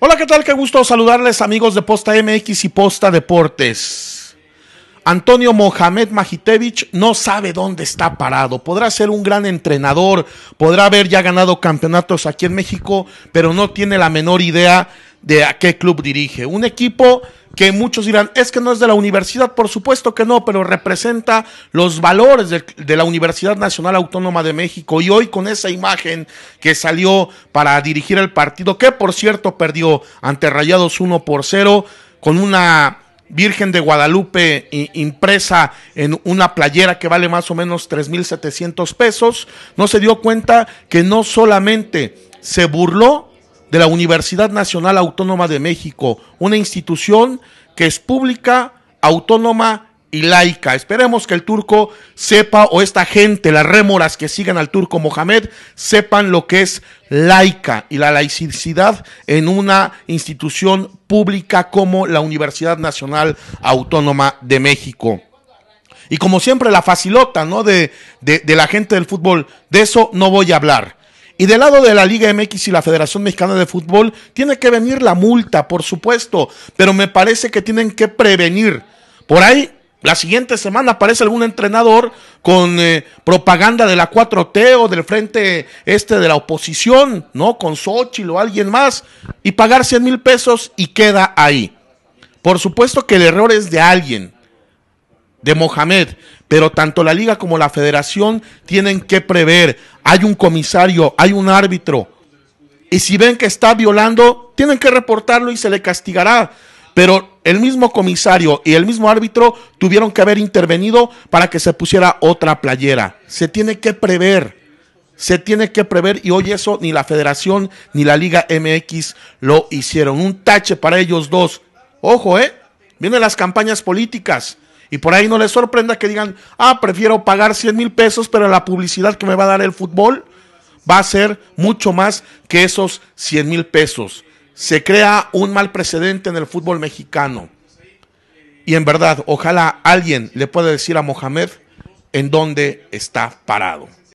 Hola, ¿qué tal? Qué gusto saludarles amigos de Posta MX y Posta Deportes. Antonio Mohamed Majitevich no sabe dónde está parado. Podrá ser un gran entrenador, podrá haber ya ganado campeonatos aquí en México, pero no tiene la menor idea de a qué club dirige. Un equipo que muchos dirán, es que no es de la universidad, por supuesto que no, pero representa los valores de, la Universidad Nacional Autónoma de México. Y hoy con esa imagen que salió para dirigir el partido, que por cierto perdió ante Rayados 1 por 0, con una Virgen de Guadalupe impresa en una playera que vale más o menos 3.700 pesos, no se dio cuenta que no solamente se burló de la Universidad Nacional Autónoma de México, una institución que es pública, autónoma y laica. Esperemos que el turco sepa, o esta gente, las rémoras que sigan al turco Mohamed, sepan lo que es laica y la laicidad en una institución pública como la Universidad Nacional Autónoma de México. Y como siempre, la facilota, ¿no? De, de la gente del fútbol, de eso no voy a hablar. Y del lado de la Liga MX y la Federación Mexicana de Fútbol, tiene que venir la multa, por supuesto, pero me parece que tienen que prevenir. Por ahí, la siguiente semana aparece algún entrenador con eh, propaganda de la 4T o del frente este de la oposición, ¿no? Con Xochitl o alguien más, y pagar 100 mil pesos y queda ahí. Por supuesto que el error es de alguien, de Mohamed, pero tanto la liga como la federación tienen que prever, hay un comisario, hay un árbitro, y si ven que está violando, tienen que reportarlo y se le castigará. Pero el mismo comisario y el mismo árbitro tuvieron que haber intervenido para que se pusiera otra playera. Se tiene que prever. Se tiene que prever y hoy eso ni la federación ni la Liga MX lo hicieron. Un tache para ellos dos. Ojo, ¿eh? Vienen las campañas políticas. Y por ahí no les sorprenda que digan, ah, prefiero pagar 100 mil pesos, pero la publicidad que me va a dar el fútbol va a ser mucho más que esos 100 mil pesos. Se crea un mal precedente en el fútbol mexicano. Y en verdad, ojalá alguien le pueda decir a Mohamed en dónde está parado.